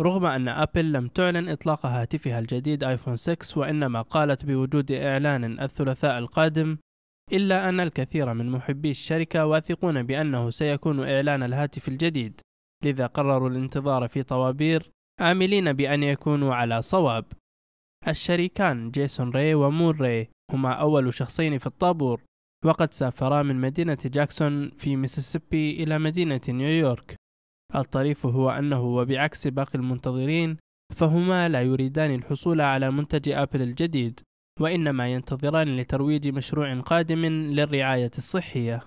رغم أن أبل لم تعلن إطلاق هاتفها الجديد آيفون 6 وإنما قالت بوجود إعلان الثلاثاء القادم إلا أن الكثير من محبي الشركة واثقون بأنه سيكون إعلان الهاتف الجديد لذا قرروا الانتظار في طوابير آملين بأن يكونوا على صواب الشريكان جيسون ري ومور ري هما أول شخصين في الطابور وقد سافرا من مدينة جاكسون في ميسيسيبي إلى مدينة نيويورك الطريف هو أنه وبعكس باقي المنتظرين فهما لا يريدان الحصول على منتج أبل الجديد وإنما ينتظران لترويج مشروع قادم للرعاية الصحية